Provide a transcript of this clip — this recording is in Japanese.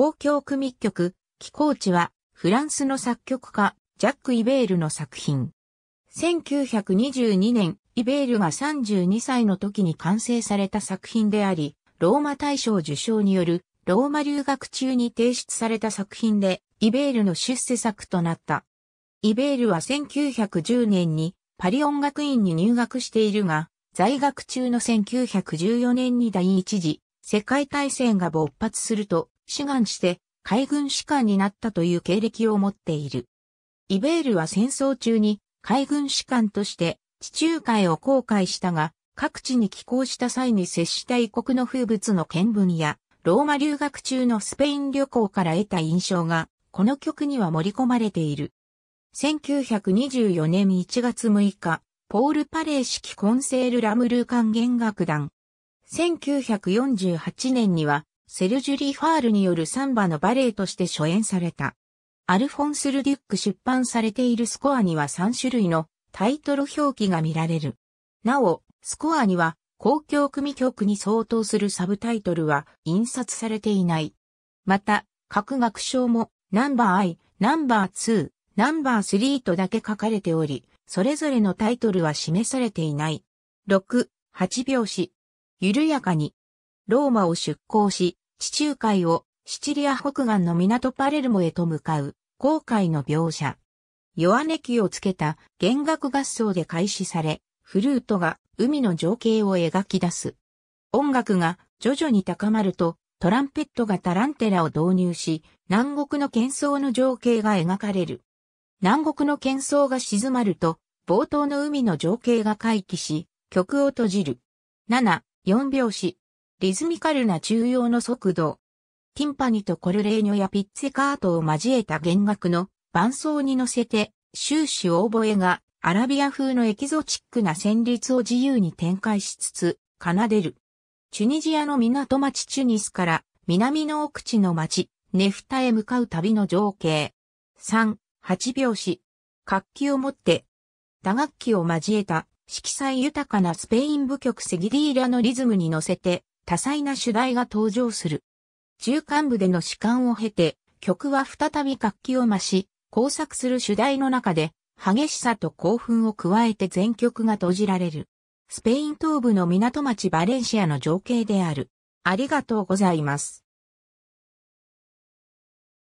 公共組曲、寄港地は、フランスの作曲家、ジャック・イベールの作品。1922年、イベールが32歳の時に完成された作品であり、ローマ大賞受賞による、ローマ留学中に提出された作品で、イベールの出世作となった。イベールは1910年にパリ音楽院に入学しているが、在学中の1914年に第一次世界大戦が勃発すると、志願して海軍士官になったという経歴を持っている。イベールは戦争中に海軍士官として地中海を航海したが、各地に寄港した際に接した異国の風物の見聞や、ローマ留学中のスペイン旅行から得た印象が、この曲には盛り込まれている。1924年1月6日、ポール・パレー式コンセール・ラムルー管弦楽団。1948年には、セルジュリー・ファールによるサンバのバレエとして初演された。アルフォンス・ルデュック出版されているスコアには3種類のタイトル表記が見られる。なお、スコアには公共組曲に相当するサブタイトルは印刷されていない。また、各楽章もナンバー I、ナンバー2、ナンバー3とだけ書かれており、それぞれのタイトルは示されていない。6、8拍子。緩やかに、ローマを出港し、地中海をシチリア北岸の港パレルモへと向かう、航海の描写。弱音気をつけた弦楽合奏で開始され、フルートが海の情景を描き出す。音楽が徐々に高まると、トランペットがタランテラを導入し、南国の喧騒の情景が描かれる。南国の喧騒が静まると、冒頭の海の情景が回帰し、曲を閉じる。7、4拍子、リズミカルな中央の速度、ティンパニとコルレーニョやピッツェカートを交えた弦楽の伴奏に乗せて、終始オーボエがアラビア風のエキゾチックな旋律を自由に展開しつつ奏でる。チュニジアの港町チュニスから南の奥地の町ネフタへ向かう旅の情景。3、8拍子。楽器を持って、打楽器を交えた色彩豊かなスペイン舞曲セギディーラのリズムに乗せて多彩な主題が登場する。中間部での主観を経て、曲は再び活気を増し、工作する主題の中で、激しさと興奮を加えて全曲が閉じられる。スペイン東部の港町バレンシアの情景である。ありがとうございます。